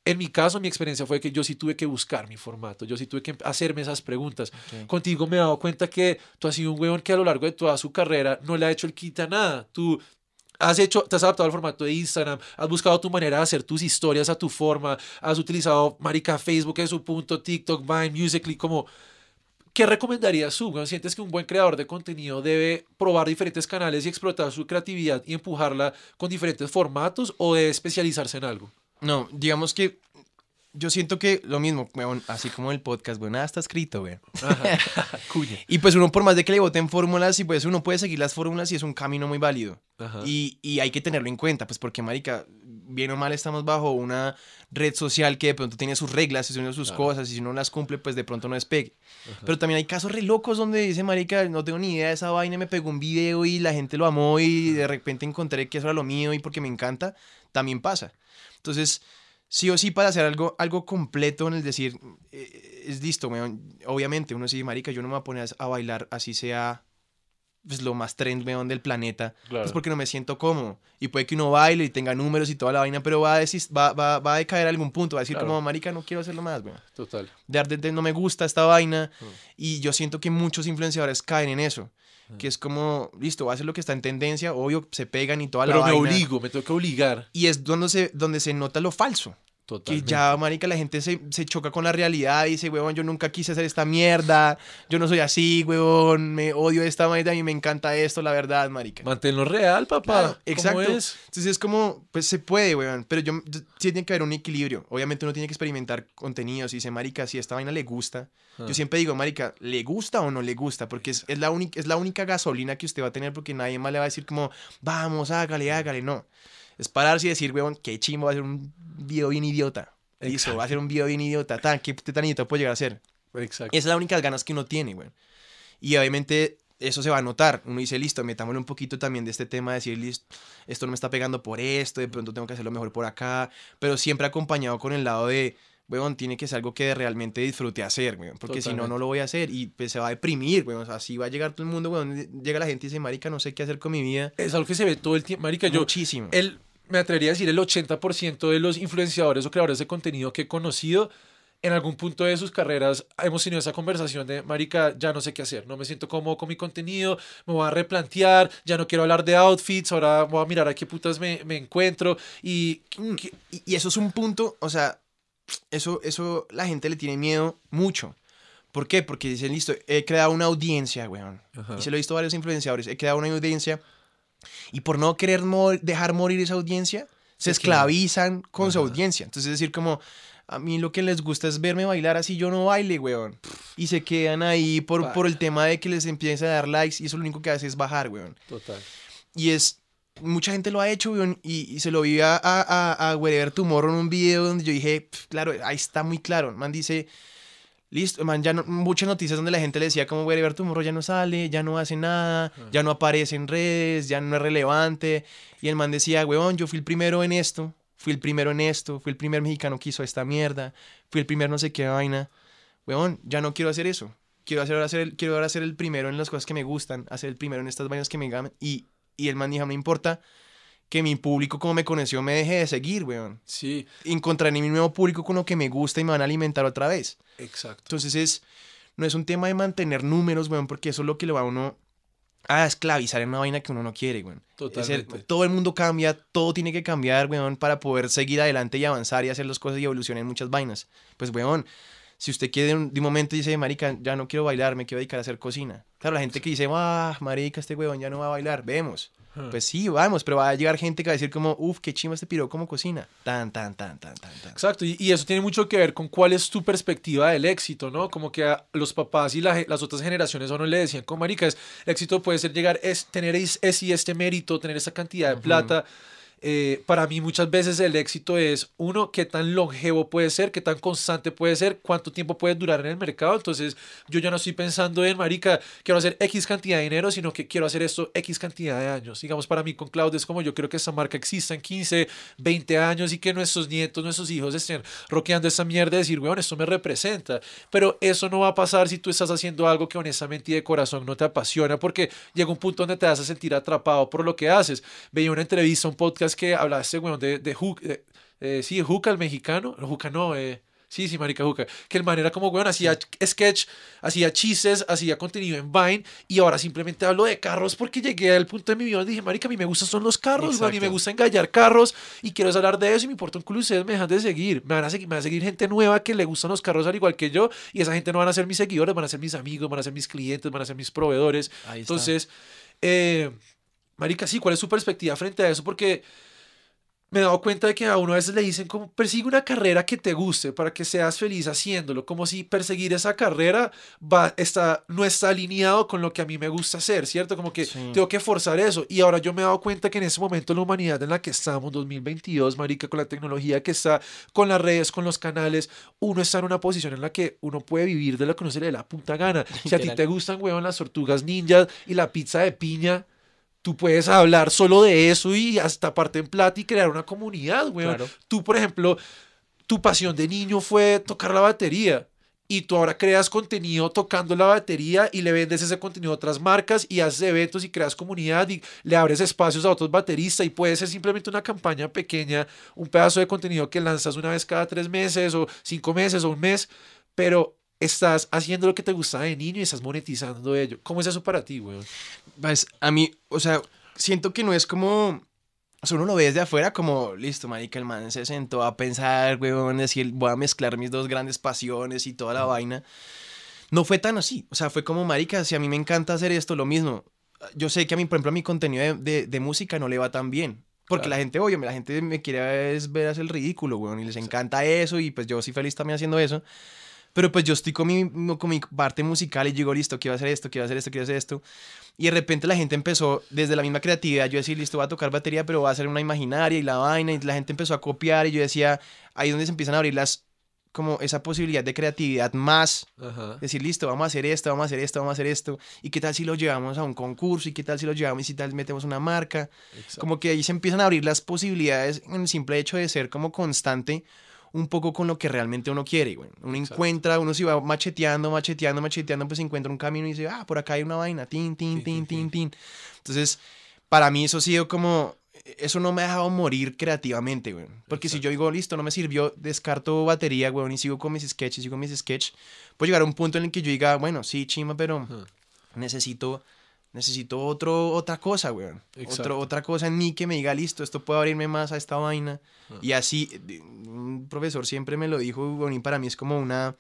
en mi caso, mi experiencia fue que yo sí tuve que buscar mi formato, yo sí tuve que hacerme esas preguntas. Contigo me he dado cuenta que tú has sido un weón que a lo largo de toda su carrera no le ha hecho el quita nada. Tú has hecho, te has adaptado al formato de Instagram, has buscado tu manera de hacer tus historias a tu forma, has utilizado marica Facebook en su punto, TikTok, Vine, Musical.ly como ¿Qué recomendarías tú? ¿Sientes que un buen creador de contenido debe probar diferentes canales y explotar su creatividad y empujarla con diferentes formatos o debe especializarse en algo? No, digamos que yo siento que lo mismo, así como el podcast, bueno, nada está escrito, güey. y pues uno, por más de que le voten fórmulas, y pues uno puede seguir las fórmulas y es un camino muy válido. Y, y, hay que tenerlo en cuenta, pues porque, marica, bien o mal estamos bajo una red social que de pronto tiene sus reglas y sus cosas y si no las cumple pues de pronto no despegue. Pero también hay casos re locos donde dice marica, no tengo ni idea de esa vaina, me pegó un video y la gente lo amó y de repente encontré que eso era lo mío y porque me encanta, también pasa. Entonces, sí o sí para hacer algo, algo completo en el decir, eh, es listo, obviamente uno dice, marica, yo no me voy a poner a bailar así sea pues, lo más trend del planeta, es pues, porque no me siento cómodo. Y puede que uno baile y tenga números y toda la vaina, pero va a, decir, va, va, va a decaer a algún punto, va a decir como, marica, no quiero hacerlo más, Total. De, arte no me gusta esta vaina. Mm. Y yo siento que muchos influenciadores caen en eso. Mm. Que es como, listo, va a hacer lo que está en tendencia, obvio, se pegan y toda la vaina. Pero me obligo, me toca obligar. Y es donde donde se nota lo falso. Que ya, marica, la gente se, choca con la realidad. y Dice, huevón, yo nunca quise hacer esta mierda. Yo no soy así, huevón. Me odio esta manera. y me encanta esto, la verdad, marica. Manténlo real, papá. exacto. Entonces es como, pues se puede, huevón. Pero yo, sí tiene que haber un equilibrio. Obviamente uno tiene que experimentar contenidos. Y dice, marica, si esta vaina le gusta. Yo ah. siempre digo, marica, ¿le gusta o no le gusta? Porque es, es, la única, es la única gasolina que usted va a tener. Porque nadie más le va a decir como, vamos, hágale, hágale. No es pararse y decir, weón, qué chimbo va a ser un video bien idiota. eso va a ser un video bien idiota. Tan, qué tan idiota puedo llegar a ser. Exacto. esa es la única ganas que uno tiene, weón. Y obviamente eso se va a notar. Uno dice, listo, metámosle un poquito también de este tema, decir, listo, esto no me está pegando por esto, de pronto tengo que hacerlo mejor por acá, pero siempre acompañado con el lado de, tiene que ser algo que realmente disfrute hacer, porque si no, no lo voy a hacer y pues, se va a deprimir, así va a llegar todo el mundo, weón, llega la gente y dice, marica, no sé qué hacer con mi vida. Es algo que se ve todo el tiempo, marica, Muchísimo. yo... Muchísimo. me atrevería a decir el 80% de los influenciadores o creadores de contenido que he conocido en algún punto de sus carreras hemos tenido esa conversación de, marica, ya no sé qué hacer, no me siento cómodo con mi contenido, me voy a replantear, ya no quiero hablar de outfits, ahora voy a mirar a qué putas me, me encuentro. y, mm. y, eso es un punto, o sea, eso, eso la gente le tiene miedo mucho. ¿Por qué? Porque dicen, listo, he creado una audiencia, weón. Y se lo he visto a varios influenciadores, he creado una audiencia. Y por no querer dejar morir esa audiencia, se esclavizan con su audiencia. Entonces es decir, como, a mí lo que les gusta es verme bailar así yo no baile, weón. Y se quedan ahí por, por el tema de que les empiece a dar likes y eso lo único que hace es bajar, weón. Total. Y es, mucha gente lo ha hecho y, y se lo vi a, a, a Tomorrow en un video donde yo dije, claro, ahí está muy claro. Man dice, listo, man, ya no, muchas noticias donde la gente le decía como Wherever Tomorrow ya no sale, ya no hace nada, ah. ya no aparece en redes, ya no es relevante. Y el man decía, weón, yo fui el primero en esto, fui el primero en esto, fui el primer mexicano que hizo esta mierda, fui el primer no sé qué vaina. Weón, ya no quiero hacer eso. Quiero, hacer, ahora ser el, quiero ahora el primero en las cosas que me gustan, hacer el primero en estas vainas que me ganan y y el man dijo, me importa que mi público como me conoció me deje de seguir, weón. Sí. Encontraré mi nuevo público con lo que me gusta y me van a alimentar otra vez. Exacto. Entonces es, no es un tema de mantener números, weón, porque eso es lo que le va a uno a esclavizar en una vaina que uno no quiere, weón. Totalmente. todo el mundo cambia, todo tiene que cambiar, weón, para poder seguir adelante y avanzar y hacer las cosas y evolucionar en muchas vainas. Pues, weón, si usted quiere de un momento dice, marica, ya no quiero bailar, me quiero dedicar a hacer cocina. Claro, la gente que dice, ah, marica, este huevón ya no va a bailar, vemos. Ah. Pues sí, vamos, pero va a llegar gente que va a decir como, uf, qué chima este piro como cocina. Tan, tan, tan, tan, tan, tan. Exacto, y, eso tiene mucho que ver con cuál es tu perspectiva del éxito, ¿no? Como que a los papás y las otras generaciones a uno le decían, como marica, el éxito puede ser llegar, es tener ese y este mérito, tener esa cantidad de plata. Eh, para mí muchas veces el éxito es, uno, qué tan longevo puede ser, qué tan constante puede ser, cuánto tiempo puede durar en el mercado. Entonces yo ya no estoy pensando en, marica, quiero hacer X cantidad de dinero, sino que quiero hacer esto X cantidad de años. Digamos, para mí con Cloud es como yo creo que esta marca exista en 15, 20 años y que nuestros nietos, nuestros hijos estén roqueando esta mierda y decir, weón, esto me representa. Pero eso no va a pasar si tú estás haciendo algo que honestamente y de corazón no te apasiona, porque llega un punto donde te vas a sentir atrapado por lo que haces. Veía una entrevista, un podcast que hablaste, weón, de, de eh, Juca, sí, el mexicano, no, Juca no, eh, sí, sí, marica Juca, que el man era como, weón, hacía sketch, hacía chistes, hacía contenido en Vine, y ahora simplemente hablo de carros porque llegué al punto de mi vida donde dije, marica, a mí me gustan son los carros, weón, a mí me gusta engallar carros, y quiero hablar de eso, y me importa un culo, ustedes me dejan de seguir, me van a seguir, me van a seguir gente nueva que le gustan los carros al igual que yo, y esa gente no van a ser mis seguidores, van a ser mis amigos, van a ser mis clientes, van a ser mis proveedores, entonces, eh... Marica, sí, ¿cuál es su perspectiva frente a eso? Porque me he dado cuenta de que a uno a veces le dicen como persigue una carrera que te guste para que seas feliz haciéndolo, como si perseguir esa carrera va, no está alineado con lo que a mí me gusta hacer, ¿cierto? Como que tengo que forzar eso. Y ahora yo me he dado cuenta que en ese momento la humanidad en la que estamos, 2022, marica, con la tecnología que está, con las redes, con los canales, uno está en una posición en la que uno puede vivir de lo que uno se le da la punta gana. Si a ti te gustan, weón, las tortugas ninjas y la pizza de piña, Tú puedes hablar solo de eso y hasta parte en plata y crear una comunidad, güey. Tú, por ejemplo, tu pasión de niño fue tocar la batería y tú ahora creas contenido tocando la batería y le vendes ese contenido a otras marcas y haces eventos y creas comunidad y le abres espacios a otros bateristas y puede ser simplemente una campaña pequeña, un pedazo de contenido que lanzas una vez cada tres meses o cinco meses o un mes, pero estás haciendo lo que te gustaba de niño y estás monetizando ello. ¿Cómo es eso para ti, weón? Pues a mí, o sea, siento que no es como... O uno lo ve desde afuera como, listo, marica, el man se sentó a pensar, weón, decir, voy a mezclar mis dos grandes pasiones y toda la vaina. No fue tan así. O sea, fue como, marica, si a mí me encanta hacer esto, lo mismo. Yo sé que a mí, por ejemplo, a mi contenido de, música no le va tan bien. Porque la gente, oye, la gente me quiere ver, hacer el ridículo, weón, y les encanta eso, y pues yo soy feliz también haciendo eso. Pero pues yo estoy con mi, parte musical y digo, listo, quiero hacer esto, quiero hacer esto, quiero hacer esto. Y de repente la gente empezó, desde la misma creatividad, yo decía, listo, voy a tocar batería, pero voy a hacer una imaginaria y la vaina. Y la gente empezó a copiar y yo decía, ahí es donde se empiezan a abrir las como esa posibilidad de creatividad más. Decir, listo, vamos a hacer esto, vamos a hacer esto, vamos a hacer esto. ¿Y qué tal si lo llevamos a un concurso? ¿Y qué tal si lo llevamos y si tal metemos una marca? Como que ahí se empiezan a abrir las posibilidades en el simple hecho de ser como constante un poco con lo que realmente uno quiere, güey. Uno encuentra, uno se va macheteando, macheteando, macheteando, pues encuentra un camino y dice, ah, por acá hay una vaina, tin, tin, tin, tin, tin. Entonces, para mí eso ha sido como, eso no me ha dejado morir creativamente, güey. Porque si yo digo, listo, no me sirvió, descarto batería, güey, y sigo con mis sketches, sigo con mis sketches, puedo llegar a un punto en el que yo diga, bueno, sí, chima, pero necesito necesito otro, otra cosa, weón. Otro, otra cosa en mí que me diga, listo, esto puede abrirme más a esta vaina. Ah. Y así, un profesor siempre me lo dijo, y para mí es como una,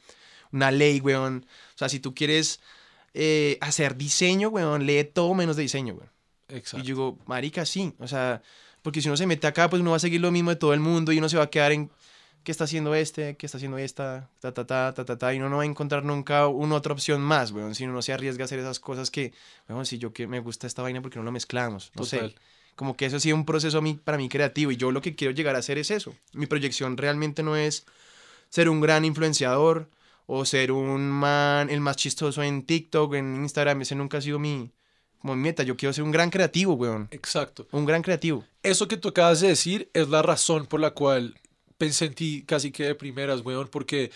una ley, weón. O sea, si tú quieres eh, hacer diseño, weón, lee todo menos de diseño, weón. Exacto. Y yo digo, marica, sí. O sea, porque si uno se mete acá, pues uno va a seguir lo mismo de todo el mundo y uno se va a quedar en qué está haciendo este, qué está haciendo esta, ta, ta, ta, ta, ta, ta, y uno no va a encontrar nunca una otra opción más, weón, si uno no se arriesga a hacer esas cosas que, weón, si yo que me gusta esta vaina, porque no lo mezclamos? No sé. Como que eso ha sido un proceso a mí, para mí creativo y yo lo que quiero llegar a hacer es eso. Mi proyección realmente no es ser un gran influenciador o ser un man, el más chistoso en TikTok, en Instagram, ese nunca ha sido mi, como mi meta. Yo quiero ser un gran creativo, weón. Exacto. Un gran creativo. Eso que tú acabas de decir es la razón por la cual pensé en ti casi que de primeras, weón, porque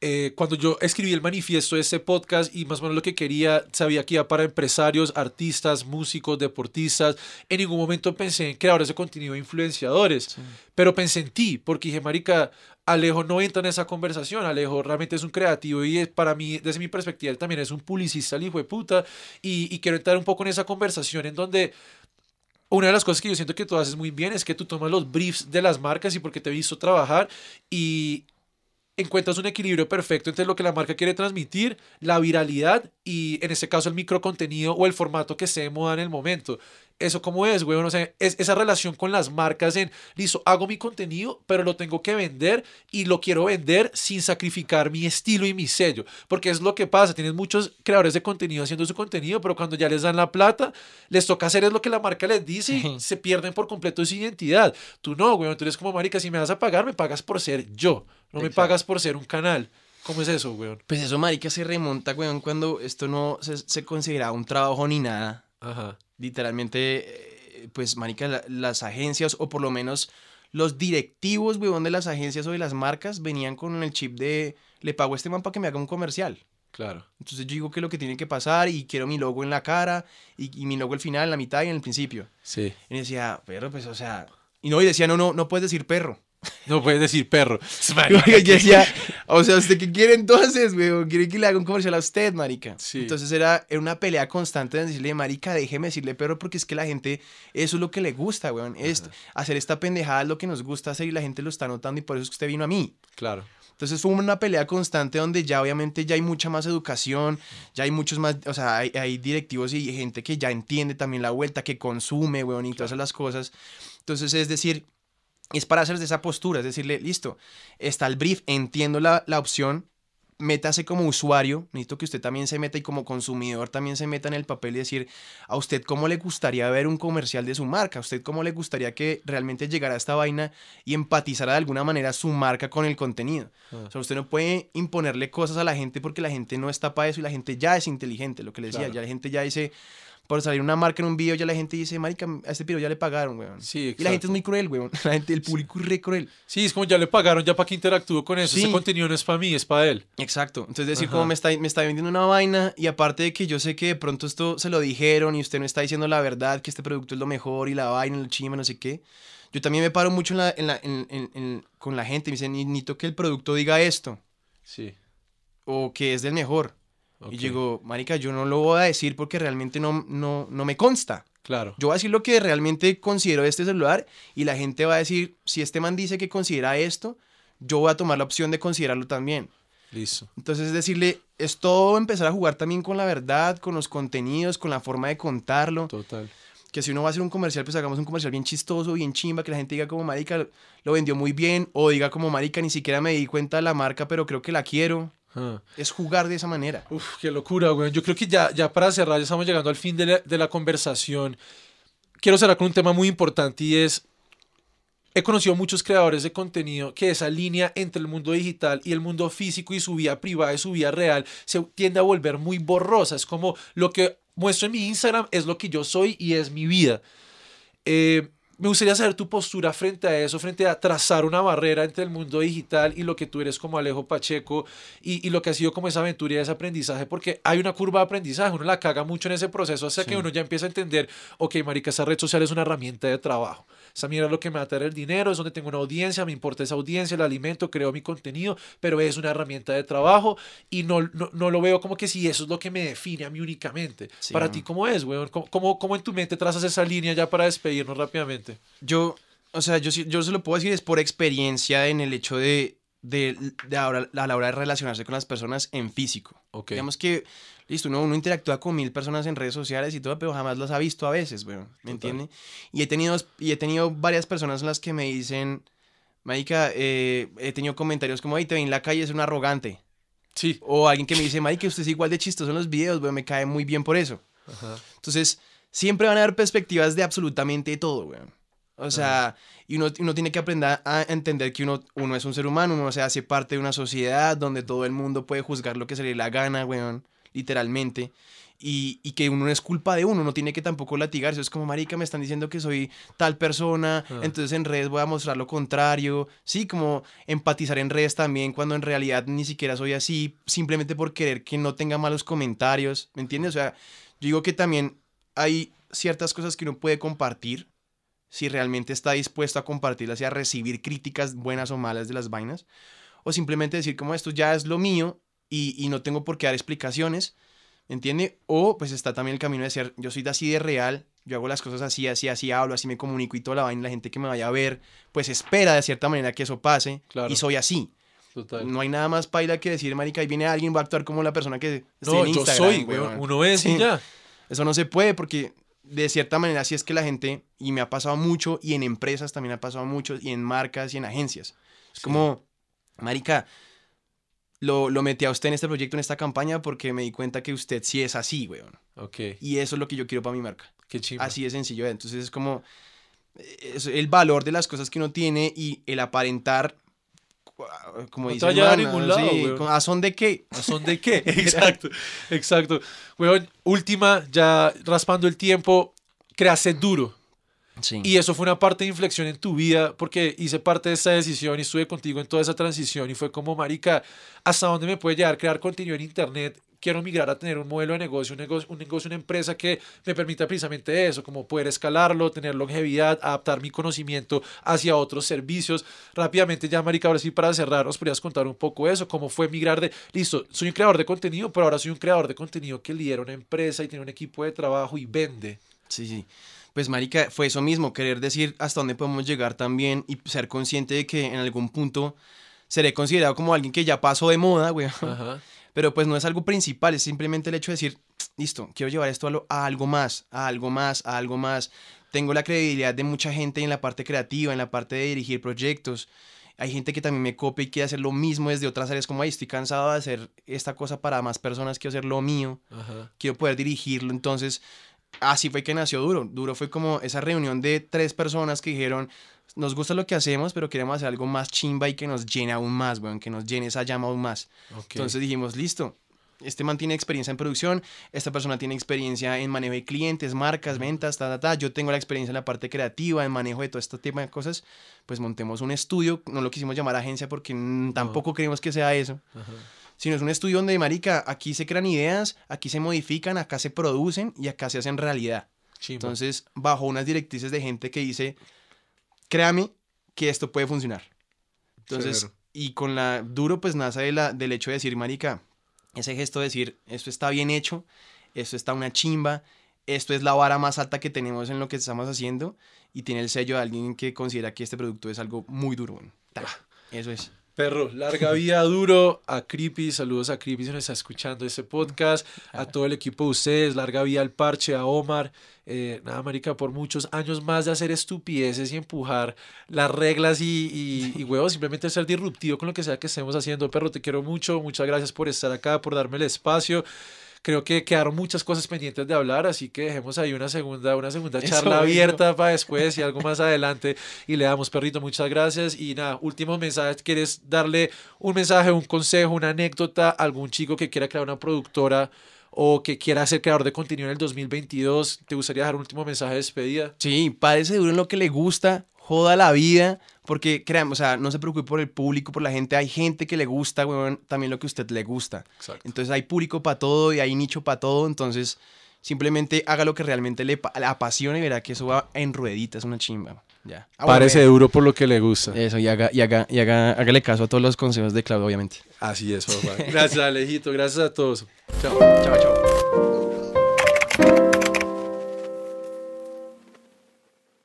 eh, cuando yo escribí el manifiesto de este podcast y más o menos lo que quería, sabía que iba para empresarios, artistas, músicos, deportistas, en ningún momento pensé en creadores ese contenido influenciadores, pero pensé en ti, porque dije, marica, Alejo no entra en esa conversación, Alejo realmente es un creativo y para mí, desde mi perspectiva, él también es un publicista, el hijo de puta, y, y quiero entrar un poco en esa conversación en donde una de las cosas que yo siento que tú haces muy bien es que tú tomas los briefs de las marcas y porque te he visto trabajar y encuentras un equilibrio perfecto entre lo que la marca quiere transmitir, la viralidad y en ese caso el microcontenido o el formato que se moda en el momento. Eso cómo es, güey, no sé, esa relación con las marcas en, listo, hago mi contenido, pero lo tengo que vender y lo quiero vender sin sacrificar mi estilo y mi sello, porque es lo que pasa, tienes muchos creadores de contenido haciendo su contenido, pero cuando ya les dan la plata, les toca hacer es lo que la marca les dice y se pierden por completo su identidad. Tú no, güey, tú eres como marica, si me vas a pagar, me pagas por ser yo, no me pagas por ser un canal. ¿Cómo es eso, weón? Pues eso, marica, se remonta, weón, cuando esto no se, considera consideraba un trabajo ni nada. Ajá. Literalmente, eh, pues, marica, las agencias, o por lo menos los directivos, weón, de las agencias o de las marcas, venían con el chip de, le pago a este man para que me haga un comercial. Claro. Entonces yo digo que lo que tiene que pasar y quiero mi logo en la cara y, y mi logo al final, en la mitad y en el principio. Sí. Y decía, perro, pues, o sea... Y no, y decía, no, no, no puedes decir perro. No puedes decir perro. o sea, ¿usted qué quiere entonces, weón? ¿Quiere que le haga un comercial a usted, marica? Entonces era, una pelea constante de decirle, marica, déjeme decirle perro porque es que la gente, eso es lo que le gusta, weón. Es, hacer esta pendejada es lo que nos gusta hacer y la gente lo está notando y por eso es que usted vino a mí. Claro. Entonces fue una pelea constante donde ya obviamente ya hay mucha más educación, ya hay muchos más, o sea, hay, directivos y gente que ya entiende también la vuelta, que consume, weón, y todas las cosas. Entonces es decir es para hacer esa postura, es decirle, listo, está el brief, entiendo la, opción, métase como usuario, necesito que usted también se meta y como consumidor también se meta en el papel y decir a usted cómo le gustaría ver un comercial de su marca, a usted cómo le gustaría que realmente llegara a esta vaina y empatizara de alguna manera su marca con el contenido. Ah. O sea, usted no puede imponerle cosas a la gente porque la gente no está para eso y la gente ya es inteligente, lo que le decía, ya la gente ya dice por salir una marca en un video, ya la gente dice, marica, a este piro ya le pagaron, weón. Sí, exacto. Y la gente es muy cruel, weón. La gente, el público es re cruel. Sí, es como ya le pagaron, ya para que interactúo con eso. Sí. Ese contenido no es para mí, es para él. Exacto. Entonces decir como me está, me está vendiendo una vaina y aparte de que yo sé que de pronto esto se lo dijeron y usted no está diciendo la verdad, que este producto es lo mejor y la vaina, el chima, no sé qué. Yo también me paro mucho con la gente me dicen, necesito que el producto diga esto. Sí. O que es del mejor y digo, marica, yo no lo voy a decir porque realmente no, no, no me consta. Claro. Yo voy a decir lo que realmente considero de este celular y la gente va a decir, si este man dice que considera esto, yo voy a tomar la opción de considerarlo también. Listo. Entonces, es decirle, es todo empezar a jugar también con la verdad, con los contenidos, con la forma de contarlo. Total. Que si uno va a hacer un comercial, pues hagamos un comercial bien chistoso, bien chimba, que la gente diga como marica, lo vendió muy bien, o diga como marica, ni siquiera me di cuenta de la marca, pero creo que la quiero. Ah. Es jugar de esa manera. Uf, qué locura, güey. Yo creo que ya, ya para cerrar, ya estamos llegando al fin de la, de la conversación. Quiero cerrar con un tema muy importante y es, he conocido muchos creadores de contenido que esa línea entre el mundo digital y el mundo físico y su vida privada y su vida real se tiende a volver muy borrosa. Es como lo que muestro en mi Instagram es lo que yo soy y es mi vida. Eh, me gustaría saber tu postura frente a eso, frente a trazar una barrera entre el mundo digital y lo que tú eres como Alejo Pacheco y, lo que ha sido como esa aventura y ese aprendizaje, porque hay una curva de aprendizaje, uno la caga mucho en ese proceso hasta que uno ya empieza a entender, ok, marica, esa red social es una herramienta de trabajo esa lo que me va a traer el dinero, es donde tengo una audiencia, me importa esa audiencia, el alimento, creo mi contenido, pero es una herramienta de trabajo y no, no, lo veo como que si eso es lo que me define a mí únicamente. para ti, ¿cómo es, weón? ¿Cómo, ¿Cómo, en tu mente trazas esa línea ya para despedirnos rápidamente? Yo, o sea, yo, yo se lo puedo decir es por experiencia en el hecho de de, de ahora, a la hora de relacionarse con las personas en físico. Digamos que, listo, uno, uno, interactúa con mil personas en redes sociales y todo, pero jamás las ha visto a veces, bueno, ¿me entiende? Y he, tenido, y he tenido varias personas las que me dicen, Maika, eh, he tenido comentarios como, ay, te ven en la calle, es un arrogante. Sí. O alguien que me dice, Maika, usted es igual de chistoso en los videos, bueno, me cae muy bien por eso. Entonces, siempre van a haber perspectivas de absolutamente todo, güey. O sea, y uno, uno, tiene que aprender a entender que uno, uno es un ser humano, uno se hace parte de una sociedad donde todo el mundo puede juzgar lo que se le la gana, weón, literalmente. Y, y, que uno no es culpa de uno, no tiene que tampoco latigarse. Es como, marica, me están diciendo que soy tal persona, ah. entonces en redes voy a mostrar lo contrario. Sí, como empatizar en redes también cuando en realidad ni siquiera soy así, simplemente por querer que no tenga malos comentarios, ¿me entiendes? O sea, yo digo que también hay ciertas cosas que uno puede compartir si realmente está dispuesto a compartirlas y a recibir críticas buenas o malas de las vainas, o simplemente decir como esto ya es lo mío y, no tengo por qué dar explicaciones, ¿entiende? O pues está también el camino de ser, yo soy así de real, yo hago las cosas así, así, así, hablo, así me comunico y toda la vaina, la gente que me vaya a ver, pues espera de cierta manera que eso pase y soy así. No hay nada más paila que decir, marica, y viene alguien, va a actuar como la persona que no, yo soy, güey, uno es y ya. Eso no se puede porque de cierta manera, si es que la gente, y me ha pasado mucho, y en empresas también ha pasado mucho, y en marcas y en agencias. Es como, Marica, lo, metí a usted en este proyecto, en esta campaña, porque me di cuenta que usted sí es así, weón. Ok. Y eso es lo que yo quiero para mi marca. Qué chido. Así de sencillo. Entonces es como el valor de las cosas que uno tiene y el aparentar como no dice a ningún lado, ¿A son de qué? ¿A son de qué? exacto, exacto. Weón, última, ya raspando el tiempo, hace duro. Y eso fue una parte de inflexión en tu vida, porque hice parte de esa decisión y estuve contigo en toda esa transición y fue como, marica, ¿hasta dónde me puede llegar crear contenido en Internet? Quiero migrar a tener un modelo de negocio, un negocio, un negocio, una empresa que me permita precisamente eso, como poder escalarlo, tener longevidad, adaptar mi conocimiento hacia otros servicios. Rápidamente ya, marica, ahora sí para cerrar, nos podrías contar un poco eso, cómo fue migrar de, listo, soy un creador de contenido, pero ahora soy un creador de contenido que lidera una empresa y tiene un equipo de trabajo y vende. Sí, sí pues Marica, fue eso mismo, querer decir hasta dónde podemos llegar también y ser consciente de que en algún punto seré considerado como alguien que ya pasó de moda, güey. Pero pues no es algo principal, es simplemente el hecho de decir, listo, quiero llevar esto a, algo más, a algo más, a algo más. Tengo la credibilidad de mucha gente en la parte creativa, en la parte de dirigir proyectos hay gente que también me copia y quiere hacer lo mismo desde otras áreas, como ahí estoy cansado de hacer esta cosa para más personas, quiero hacer lo mío, quiero poder dirigirlo, entonces así fue que nació Duro. Duro fue como esa reunión de tres personas que dijeron, nos gusta lo que hacemos, pero queremos hacer algo más chimba y que nos llene aún más, bueno, que nos llene esa llama aún más. Entonces dijimos, listo. Este man tiene experiencia en producción, esta persona tiene experiencia en manejo de clientes, marcas, ventas, ta, ta, ta. Yo tengo la experiencia en la parte creativa, en manejo de todo este tema de cosas. Pues montemos un estudio, no lo quisimos llamar agencia porque tampoco creemos que sea eso sino es un estudio donde, marica, aquí se crean ideas, aquí se modifican, acá se producen y acá se hacen realidad. Entonces, bajo unas directrices de gente que dice, créame que esto puede funcionar. Entonces, y con la duro, pues nace de la, del hecho de decir, marica, ese gesto de decir, esto está bien hecho, esto está una chimba, esto es la vara más alta que tenemos en lo que estamos haciendo y tiene el sello de alguien que considera que este producto es algo muy duro. eso es. Perro, larga vida, duro. A Creepy, saludos a Creepy si nos está escuchando ese podcast. A todo el equipo de ustedes, larga vida al parche, a Omar. Eh, nada, américa por muchos años más de hacer estupideces y empujar las reglas y huevos, simplemente ser disruptivo con lo que sea que estemos haciendo. Perro, te quiero mucho. Muchas gracias por estar acá, por darme el espacio. Creo que quedaron muchas cosas pendientes de hablar, así que dejemos ahí una segunda, una segunda charla abierta para después y algo más adelante. Y le damos, perrito, muchas gracias. Y nada, último mensaje. ¿Quieres darle un mensaje, un consejo, una anécdota a algún chico que quiera crear una productora? o que quiera ser creador de contenido en el 2022, ¿te gustaría dar un último mensaje de despedida? Sí, parece duro en lo que le gusta, joda la vida, porque crean, o sea, no se preocupe por el público, por la gente. Hay gente que le gusta, weón, también lo que a usted le gusta. Exacto. Entonces hay público para todo y hay nicho para todo. Entonces, simplemente haga lo que realmente le, apasione. y verá que eso va en ruedita, es una chimba. Ya. Ah, Parece duro por lo que le gusta. Eso, y haga, y haga, hágale caso a todos los consejos de Claudio, obviamente. Así es, weón. gracias, Alejito. Gracias a todos. Chao. Chao, chao.